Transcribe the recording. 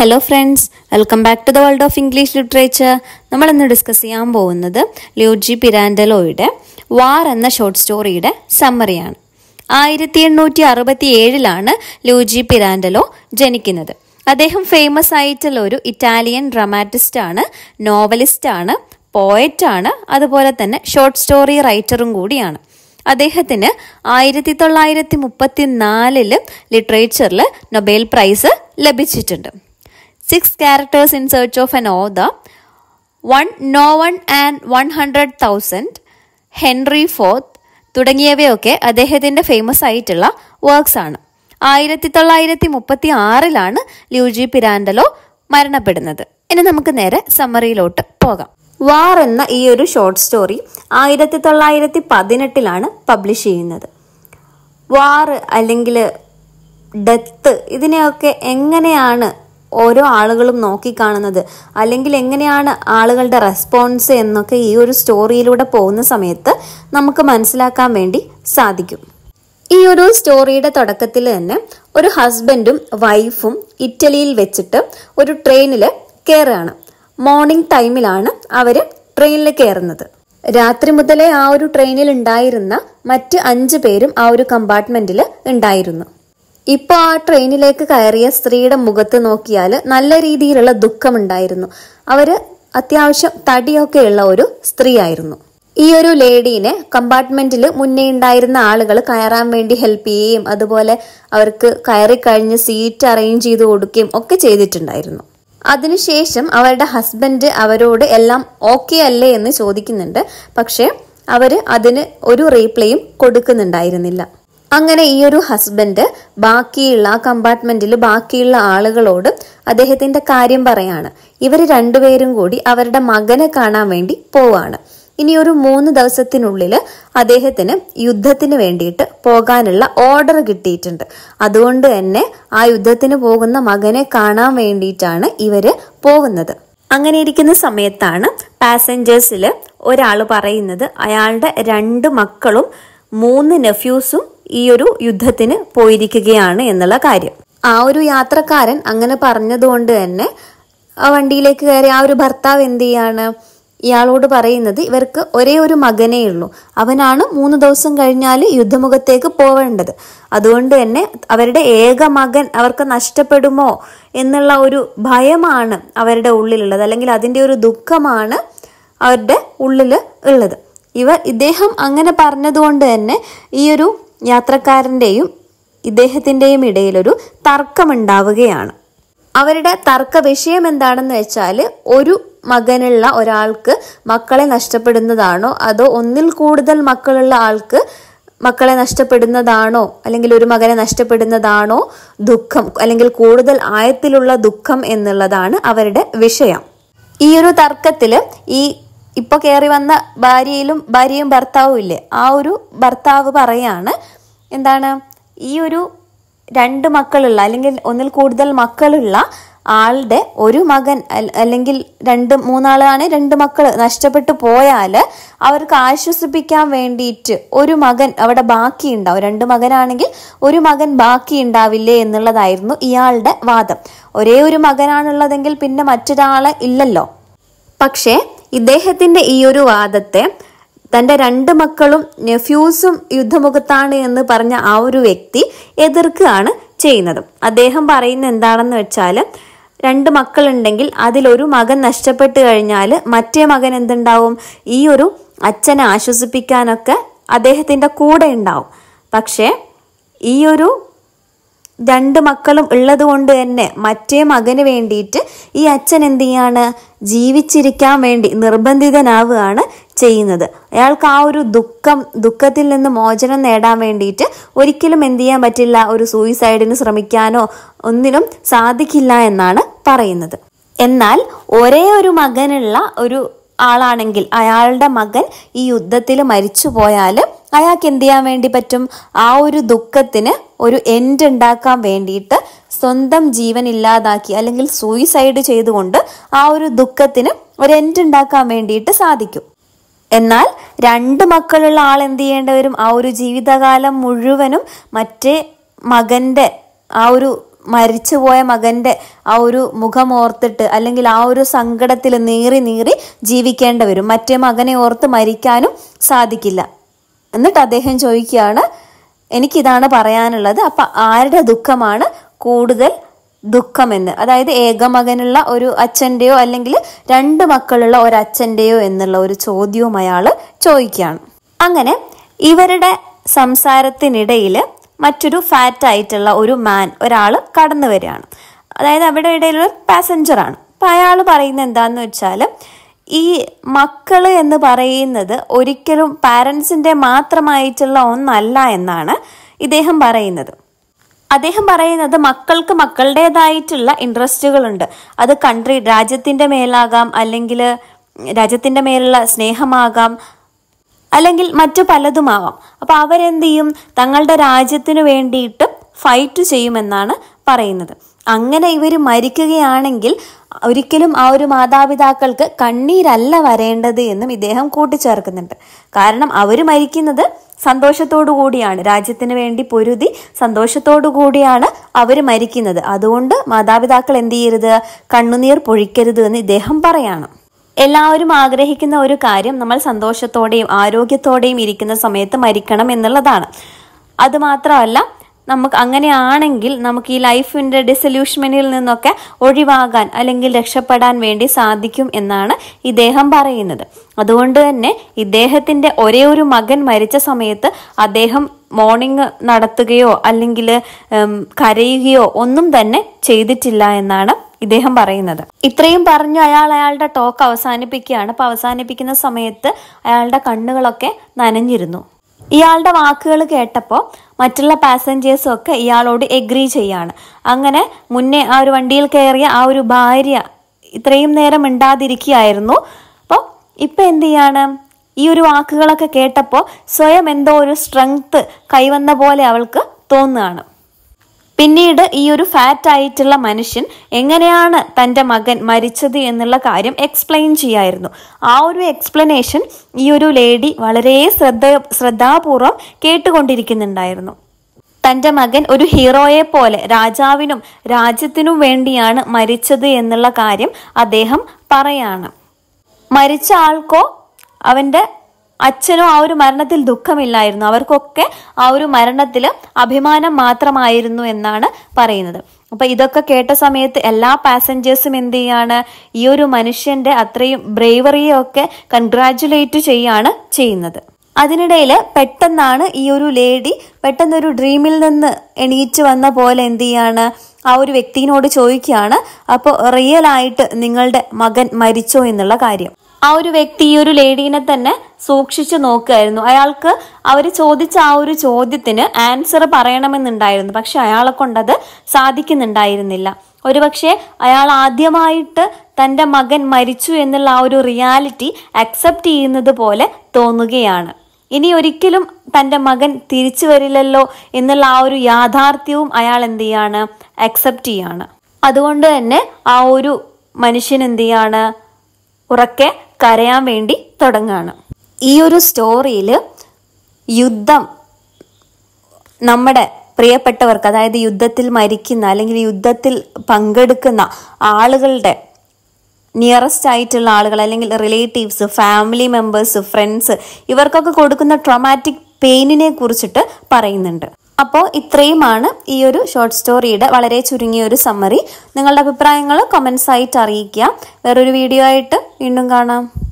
hello friends welcome back to the world of English literature നമ്മൾ ഇന്ന് discuss ചെയ്യാൻ പോകുന്നത് ലിയോജി പിരാൻഡലോയുടെ വാർ എന്ന ഷോർട്ട് സ്റ്റോറിയുടെ സമ്മറിയാണ് ആയിരത്തി എണ്ണൂറ്റി അറുപത്തി ഏഴിലാണ് ലൂജി പിരാൻഡലോ ജനിക്കുന്നത് അദ്ദേഹം ഫേമസ് ആയിട്ടുള്ള ഒരു ഇറ്റാലിയൻ ഡ്രമാറ്റിസ്റ്റാണ് ആണ് നോവലിസ്റ്റ് ആണ് പോയറ്റ് ആണ് അതുപോലെ തന്നെ ഷോർട്ട് സ്റ്റോറി റൈറ്ററും കൂടിയാണ് അദ്ദേഹത്തിന് ആയിരത്തി തൊള്ളായിരത്തി മുപ്പത്തി നാലില് ലിറ്ററേച്ചറിൽ നൊബേൽ പ്രൈസ് ലഭിച്ചിട്ടുണ്ട് six characters in search of an author, one no one and one hundred thousand Henry fourth തുടങ്ങിയവയൊക്കെ അദ്ദേഹത്തിൻ്റെ ഫേമസ് ആയിട്ടുള്ള വർക്ക്സ് ആണ് ആയിരത്തി തൊള്ളായിരത്തി മുപ്പത്തി ആറിലാണ് ലൂജി പിരാൻഡലോ മരണപ്പെടുന്നത് ഇനി നമുക്ക് നേരെ സമ്മറിയിലോട്ട് പോകാം വാർ എന്ന ഈ ഒരു ഷോർട്ട് സ്റ്റോറി ആയിരത്തി തൊള്ളായിരത്തി പതിനെട്ടിലാണ് പബ്ലിഷ് ചെയ്യുന്നത് വാർ അല്ലെങ്കിൽ ഡെത്ത് ഇതിനെയൊക്കെ എങ്ങനെയാണ് ഓരോ ആളുകളും നോക്കിക്കാണുന്നത് അല്ലെങ്കിൽ എങ്ങനെയാണ് ആളുകളുടെ റെസ്പോൺസ് എന്നൊക്കെ ഈ ഒരു സ്റ്റോറിയിലൂടെ പോകുന്ന സമയത്ത് നമുക്ക് മനസ്സിലാക്കാൻ വേണ്ടി സാധിക്കും ഈ ഒരു സ്റ്റോറിയുടെ തുടക്കത്തിൽ തന്നെ ഒരു ഹസ്ബൻഡും വൈഫും ഇറ്റലിയിൽ വെച്ചിട്ട് ഒരു ട്രെയിനിൽ കയറുകയാണ് മോർണിംഗ് ടൈമിലാണ് അവർ ട്രെയിനിൽ കയറുന്നത് രാത്രി മുതലേ ആ ഒരു ട്രെയിനിൽ ഉണ്ടായിരുന്ന മറ്റ് അഞ്ച് പേരും ആ ഒരു കമ്പാർട്ട്മെന്റിൽ ഉണ്ടായിരുന്നു ഇപ്പോൾ ആ ട്രെയിനിലേക്ക് കയറിയ സ്ത്രീയുടെ മുഖത്ത് നോക്കിയാൽ നല്ല രീതിയിലുള്ള ദുഃഖമുണ്ടായിരുന്നു അവര് അത്യാവശ്യം ഉള്ള ഒരു സ്ത്രീ ആയിരുന്നു ഈ ഒരു ലേഡീനെ കമ്പാർട്ട്മെന്റിൽ മുന്നേ ഉണ്ടായിരുന്ന ആളുകൾ കയറാൻ വേണ്ടി ഹെൽപ്പ് ചെയ്യുകയും അതുപോലെ അവർക്ക് കയറി കഴിഞ്ഞ് സീറ്റ് അറേഞ്ച് ചെയ്ത് കൊടുക്കുകയും ഒക്കെ ചെയ്തിട്ടുണ്ടായിരുന്നു അതിനുശേഷം അവരുടെ ഹസ്ബൻഡ് അവരോട് എല്ലാം ഓക്കെ അല്ലേ എന്ന് ചോദിക്കുന്നുണ്ട് പക്ഷേ അവര് അതിന് ഒരു റീപ്ലേയും കൊടുക്കുന്നുണ്ടായിരുന്നില്ല അങ്ങനെ ഈ ഒരു ഹസ്ബൻഡ് ബാക്കിയുള്ള ആ കമ്പാർട്ട്മെന്റിൽ ബാക്കിയുള്ള ആളുകളോട് അദ്ദേഹത്തിന്റെ കാര്യം പറയാണ് ഇവർ രണ്ടുപേരും കൂടി അവരുടെ മകനെ കാണാൻ വേണ്ടി പോവാണ് ഇനി ഒരു മൂന്ന് ദിവസത്തിനുള്ളിൽ അദ്ദേഹത്തിന് യുദ്ധത്തിന് വേണ്ടിയിട്ട് പോകാനുള്ള ഓർഡർ കിട്ടിയിട്ടുണ്ട് അതുകൊണ്ട് തന്നെ ആ യുദ്ധത്തിന് പോകുന്ന മകനെ കാണാൻ വേണ്ടിയിട്ടാണ് ഇവര് പോകുന്നത് അങ്ങനെ ഇരിക്കുന്ന സമയത്താണ് പാസഞ്ചേഴ്സിൽ ഒരാൾ പറയുന്നത് അയാളുടെ രണ്ട് മക്കളും മൂന്ന് നെഫ്യൂസും ഈ ഒരു യുദ്ധത്തിന് പോയിരിക്കുകയാണ് എന്നുള്ള കാര്യം ആ ഒരു യാത്രക്കാരൻ അങ്ങനെ പറഞ്ഞതുകൊണ്ട് തന്നെ ആ വണ്ടിയിലേക്ക് കയറി ആ ഒരു ഭർത്താവ് എന്ത് ചെയ്യാണ് ഇയാളോട് പറയുന്നത് ഇവർക്ക് ഒരേ ഒരു മകനേ ഉള്ളൂ അവനാണ് മൂന്ന് ദിവസം കഴിഞ്ഞാൽ യുദ്ധമുഖത്തേക്ക് പോവേണ്ടത് അതുകൊണ്ട് തന്നെ അവരുടെ ഏക മകൻ അവർക്ക് നഷ്ടപ്പെടുമോ എന്നുള്ള ഒരു ഭയമാണ് അവരുടെ ഉള്ളിലുള്ളത് അല്ലെങ്കിൽ അതിൻ്റെ ഒരു ദുഃഖമാണ് അവരുടെ ഉള്ളിൽ ഉള്ളത് ഇവർ ഇദ്ദേഹം അങ്ങനെ പറഞ്ഞതുകൊണ്ട് തന്നെ ഈ ഒരു യാത്രക്കാരൻ്റെയും ഇദ്ദേഹത്തിൻ്റെയും ഇടയിലൊരു തർക്കമുണ്ടാവുകയാണ് അവരുടെ തർക്ക വിഷയം എന്താണെന്ന് വെച്ചാൽ ഒരു മകനുള്ള ഒരാൾക്ക് മക്കളെ നഷ്ടപ്പെടുന്നതാണോ അതോ ഒന്നിൽ കൂടുതൽ മക്കളുള്ള ആൾക്ക് മക്കളെ നഷ്ടപ്പെടുന്നതാണോ അല്ലെങ്കിൽ ഒരു മകനെ നഷ്ടപ്പെടുന്നതാണോ ദുഃഖം അല്ലെങ്കിൽ കൂടുതൽ ആയത്തിലുള്ള ദുഃഖം എന്നുള്ളതാണ് അവരുടെ വിഷയം ഈ ഒരു തർക്കത്തിൽ ഈ ഇപ്പോൾ കയറി വന്ന ഭാര്യയിലും ഭാര്യയും ഭർത്താവും ഇല്ലേ ആ ഒരു ഭർത്താവ് പറയാണ് എന്താണ് ഈ ഒരു രണ്ട് മക്കളുള്ള അല്ലെങ്കിൽ ഒന്നിൽ കൂടുതൽ മക്കളുള്ള ആളുടെ ഒരു മകൻ അല്ലെങ്കിൽ രണ്ട് മൂന്നാളാണ് രണ്ട് മക്കൾ നഷ്ടപ്പെട്ടു പോയാൽ അവർക്ക് ആശ്വസിപ്പിക്കാൻ വേണ്ടിയിട്ട് ഒരു മകൻ അവിടെ ബാക്കി ഉണ്ടാവും രണ്ട് മകനാണെങ്കിൽ ഒരു മകൻ ബാക്കി ഉണ്ടാവില്ലേ എന്നുള്ളതായിരുന്നു ഇയാളുടെ വാദം ഒരേ ഒരു മകനാണുള്ളതെങ്കിൽ പിന്നെ മറ്റൊരാളെ ഇല്ലല്ലോ പക്ഷേ ഇദ്ദേഹത്തിൻ്റെ ഈ ഒരു വാദത്തെ തൻ്റെ രണ്ട് മക്കളും നെഫ്യൂസും യുദ്ധമുഖത്താണ് എന്ന് പറഞ്ഞ ആ ഒരു വ്യക്തി എതിർക്കുകയാണ് ചെയ്യുന്നത് അദ്ദേഹം പറയുന്ന എന്താണെന്ന് വെച്ചാൽ രണ്ട് മക്കളുണ്ടെങ്കിൽ അതിലൊരു മകൻ നഷ്ടപ്പെട്ട് കഴിഞ്ഞാൽ മറ്റേ മകൻ എന്തുണ്ടാവും ഈ ഒരു അച്ഛനെ ആശ്വസിപ്പിക്കാനൊക്കെ അദ്ദേഹത്തിൻ്റെ കൂടെ ഉണ്ടാവും പക്ഷേ ഈ ഒരു രണ്ട് മക്കളും ഉള്ളത് കൊണ്ട് തന്നെ മറ്റേ മകന് വേണ്ടിയിട്ട് ഈ അച്ഛൻ എന്ത് ചെയ്യാണ് ജീവിച്ചിരിക്കാൻ വേണ്ടി നിർബന്ധിതനാവുകയാണ് ചെയ്യുന്നത് അയാൾക്ക് ആ ഒരു ദുഃഖം ദുഃഖത്തിൽ നിന്ന് മോചനം നേടാൻ വേണ്ടിയിട്ട് ഒരിക്കലും എന്ത് ചെയ്യാൻ പറ്റില്ല ഒരു സൂയിസൈഡിന് ശ്രമിക്കാനോ ഒന്നിനും സാധിക്കില്ല എന്നാണ് പറയുന്നത് എന്നാൽ ഒരേ ഒരു മകനുള്ള ഒരു ആളാണെങ്കിൽ അയാളുടെ മകൻ ഈ യുദ്ധത്തിൽ മരിച്ചു പോയാൽ അയാൾക്ക് എന്ത് ചെയ്യാൻ വേണ്ടി പറ്റും ആ ഒരു ദുഃഖത്തിന് ഒരു എൻഡ് ഉണ്ടാക്കാൻ വേണ്ടിയിട്ട് സ്വന്തം ജീവൻ ഇല്ലാതാക്കി അല്ലെങ്കിൽ സൂയിസൈഡ് ചെയ്തുകൊണ്ട് ആ ഒരു ദുഃഖത്തിന് ഒരു എൻഡ് ഉണ്ടാക്കാൻ വേണ്ടിയിട്ട് സാധിക്കും എന്നാൽ രണ്ട് മക്കളുള്ള ആൾ എന്ത് ചെയ്യേണ്ടവരും ആ ഒരു ജീവിതകാലം മുഴുവനും മറ്റേ മകൻ്റെ ആ ഒരു മരിച്ചുപോയ മകൻ്റെ ആ ഒരു മുഖമോർത്തിട്ട് അല്ലെങ്കിൽ ആ ഒരു സങ്കടത്തിൽ നീറി നീറി ജീവിക്കേണ്ടി വരും മറ്റേ മകനെ ഓർത്ത് മരിക്കാനും സാധിക്കില്ല എന്നിട്ട് അദ്ദേഹം ചോദിക്കുകയാണ് എനിക്കിതാണ് പറയാനുള്ളത് അപ്പം ആരുടെ ദുഃഖമാണ് കൂടുതൽ ദുഃഖമെന്ന് അതായത് ഏകമകനുള്ള ഒരു അച്ഛൻ്റെയോ അല്ലെങ്കിൽ രണ്ട് മക്കളുള്ള ഒരു അച്ഛൻ്റെയോ എന്നുള്ള ഒരു ചോദ്യവും അയാൾ ചോദിക്കുകയാണ് അങ്ങനെ ഇവരുടെ സംസാരത്തിനിടയിൽ മറ്റൊരു ഫാറ്റ് ആയിട്ടുള്ള ഒരു മാൻ ഒരാൾ കടന്നു വരികയാണ് അതായത് അവിടെ ഇടയിലുള്ള പാസഞ്ചറാണ് അപ്പം അയാൾ പറയുന്നത് എന്താണെന്ന് വെച്ചാൽ ഈ മക്കൾ എന്ന് പറയുന്നത് ഒരിക്കലും പാരൻസിൻ്റെ മാത്രമായിട്ടുള്ള ഒന്നല്ല എന്നാണ് ഇദ്ദേഹം പറയുന്നത് അദ്ദേഹം പറയുന്നത് മക്കൾക്ക് മക്കളുടേതായിട്ടുള്ള ഇൻട്രസ്റ്റുകളുണ്ട് അത് കൺട്രി രാജ്യത്തിൻ്റെ മേലാകാം അല്ലെങ്കിൽ രാജ്യത്തിൻ്റെ മേലുള്ള സ്നേഹമാകാം അല്ലെങ്കിൽ മറ്റു പലതുമാവാം അപ്പോൾ അവരെന്ത് ചെയ്യും തങ്ങളുടെ രാജ്യത്തിന് വേണ്ടിയിട്ട് ഫൈറ്റ് ചെയ്യുമെന്നാണ് പറയുന്നത് അങ്ങനെ ഇവർ മരിക്കുകയാണെങ്കിൽ ഒരിക്കലും ആ ഒരു മാതാപിതാക്കൾക്ക് കണ്ണീരല്ല വരേണ്ടത് എന്നും ഇദ്ദേഹം കൂട്ടിച്ചേർക്കുന്നുണ്ട് കാരണം അവർ മരിക്കുന്നത് സന്തോഷത്തോടു കൂടിയാണ് രാജ്യത്തിന് വേണ്ടി പൊരുതി സന്തോഷത്തോടു കൂടിയാണ് അവർ മരിക്കുന്നത് അതുകൊണ്ട് മാതാപിതാക്കൾ എന്ത് ചെയ്യരുത് കണ്ണുനീർ പൊഴിക്കരുത് എന്ന് ഇദ്ദേഹം പറയണം എല്ലാവരും ആഗ്രഹിക്കുന്ന ഒരു കാര്യം നമ്മൾ സന്തോഷത്തോടെയും ആരോഗ്യത്തോടെയും ഇരിക്കുന്ന സമയത്ത് മരിക്കണം എന്നുള്ളതാണ് അതുമാത്രമല്ല നമുക്ക് അങ്ങനെയാണെങ്കിൽ നമുക്ക് ഈ ലൈഫിൻ്റെ ഡിസൊല്യൂഷ്മെനിൽ നിന്നൊക്കെ ഒഴിവാകാൻ അല്ലെങ്കിൽ രക്ഷപ്പെടാൻ വേണ്ടി സാധിക്കും എന്നാണ് ഇദ്ദേഹം പറയുന്നത് അതുകൊണ്ട് തന്നെ ഇദ്ദേഹത്തിൻ്റെ ഒരേ ഒരു മകൻ മരിച്ച സമയത്ത് അദ്ദേഹം മോർണിംഗ് നടത്തുകയോ അല്ലെങ്കിൽ കരയുകയോ ഒന്നും തന്നെ ചെയ്തിട്ടില്ല എന്നാണ് ഇദ്ദേഹം പറയുന്നത് ഇത്രയും പറഞ്ഞു അയാൾ അയാളുടെ ടോക്ക് അവസാനിപ്പിക്കുകയാണ് അപ്പോൾ അവസാനിപ്പിക്കുന്ന സമയത്ത് അയാളുടെ കണ്ണുകളൊക്കെ നനഞ്ഞിരുന്നു ഇയാളുടെ വാക്കുകൾ കേട്ടപ്പോൾ മറ്റുള്ള പാസഞ്ചേഴ്സും ഒക്കെ ഇയാളോട് എഗ്രി ചെയ്യാണ് അങ്ങനെ മുന്നേ ആ ഒരു വണ്ടിയിൽ കയറിയ ആ ഒരു ഭാര്യ ഇത്രയും നേരം മിണ്ടാതിരിക്കുകയായിരുന്നു അപ്പോൾ ഇപ്പം എന്ത് ചെയ്യാണ് ഈ ഒരു വാക്കുകളൊക്കെ കേട്ടപ്പോൾ സ്വയം എന്തോ ഒരു സ്ട്രെങ്ത് കൈവന്ന പോലെ അവൾക്ക് തോന്നുകയാണ് പിന്നീട് ഈ ഒരു ഫാറ്റ് ആയിട്ടുള്ള മനുഷ്യൻ എങ്ങനെയാണ് തൻ്റെ മകൻ മരിച്ചത് എന്നുള്ള കാര്യം എക്സ്പ്ലെയിൻ ചെയ്യായിരുന്നു ആ ഒരു എക്സ്പ്ലനേഷൻ ഈ ഒരു ലേഡി വളരെ ശ്രദ്ധ ശ്രദ്ധാപൂർവം കേട്ടുകൊണ്ടിരിക്കുന്നുണ്ടായിരുന്നു തൻ്റെ മകൻ ഒരു ഹീറോയെ പോലെ രാജാവിനും രാജ്യത്തിനും വേണ്ടിയാണ് മരിച്ചത് എന്നുള്ള കാര്യം അദ്ദേഹം പറയാണ് മരിച്ച ആൾക്കോ അവൻ്റെ അച്ഛനോ ആ ഒരു മരണത്തിൽ ദുഃഖമില്ലായിരുന്നു അവർക്കൊക്കെ ആ ഒരു മരണത്തിൽ അഭിമാനം മാത്രമായിരുന്നു എന്നാണ് പറയുന്നത് അപ്പൊ ഇതൊക്കെ കേട്ട സമയത്ത് എല്ലാ പാസഞ്ചേഴ്സും എന്ത് ചെയ്യാണ് ഈ ഒരു മനുഷ്യന്റെ അത്രയും ബ്രേവറിയെ ഒക്കെ കൺഗ്രാറ്റുലേറ്റ് ചെയ്യാണ് ചെയ്യുന്നത് അതിനിടയിൽ പെട്ടെന്നാണ് ഈ ഒരു ലേഡി പെട്ടെന്നൊരു ഡ്രീമിൽ നിന്ന് എണീറ്റ് വന്ന പോലെ എന്ത് ചെയ്യാണ് ആ ഒരു വ്യക്തിനോട് ചോദിക്കുകയാണ് അപ്പോൾ റിയൽ ആയിട്ട് നിങ്ങളുടെ മകൻ മരിച്ചോ എന്നുള്ള കാര്യം ആ ഒരു വ്യക്തി ഈ ഒരു ലേഡീനെ തന്നെ സൂക്ഷിച്ചു നോക്കുമായിരുന്നു അയാൾക്ക് അവർ ചോദിച്ച ആ ഒരു ചോദ്യത്തിന് ആൻസർ പറയണമെന്നുണ്ടായിരുന്നു പക്ഷെ അയാളെ കൊണ്ടത് സാധിക്കുന്നുണ്ടായിരുന്നില്ല ഒരുപക്ഷെ അയാൾ ആദ്യമായിട്ട് തൻ്റെ മകൻ മരിച്ചു എന്നുള്ള ആ ഒരു റിയാലിറ്റി അക്സെപ്റ്റ് ചെയ്യുന്നത് പോലെ തോന്നുകയാണ് ഇനി ഒരിക്കലും തൻ്റെ മകൻ തിരിച്ചു വരില്ലല്ലോ എന്നുള്ള ആ ഒരു യാഥാർത്ഥ്യവും അയാൾ എന്ത് ചെയ്യാണ് അക്സെപ്റ്റ് ചെയ്യാണ് അതുകൊണ്ട് തന്നെ ആ ഒരു മനുഷ്യൻ എന്ത് ചെയ്യാണ് ഉറക്കെ കരയാൻ വേണ്ടി തുടങ്ങുകയാണ് ഈ ഒരു സ്റ്റോറിയിൽ യുദ്ധം നമ്മുടെ പ്രിയപ്പെട്ടവർക്ക് അതായത് യുദ്ധത്തിൽ മരിക്കുന്ന അല്ലെങ്കിൽ യുദ്ധത്തിൽ പങ്കെടുക്കുന്ന ആളുകളുടെ നിയറസ്റ്റ് ആയിട്ടുള്ള ആളുകൾ അല്ലെങ്കിൽ റിലേറ്റീവ്സ് ഫാമിലി മെമ്പേഴ്സ് ഫ്രണ്ട്സ് ഇവർക്കൊക്കെ കൊടുക്കുന്ന ട്രോമാറ്റിക് പെയിനിനെ കുറിച്ചിട്ട് പറയുന്നുണ്ട് അപ്പോൾ ഇത്രയുമാണ് ഈ ഒരു ഷോർട്ട് സ്റ്റോറിയുടെ വളരെ ചുരുങ്ങിയ ഒരു സമ്മറി നിങ്ങളുടെ അഭിപ്രായങ്ങൾ കമൻസ് ആയിട്ട് അറിയിക്കുക വേറൊരു വീഡിയോ ആയിട്ട് വീണ്ടും കാണാം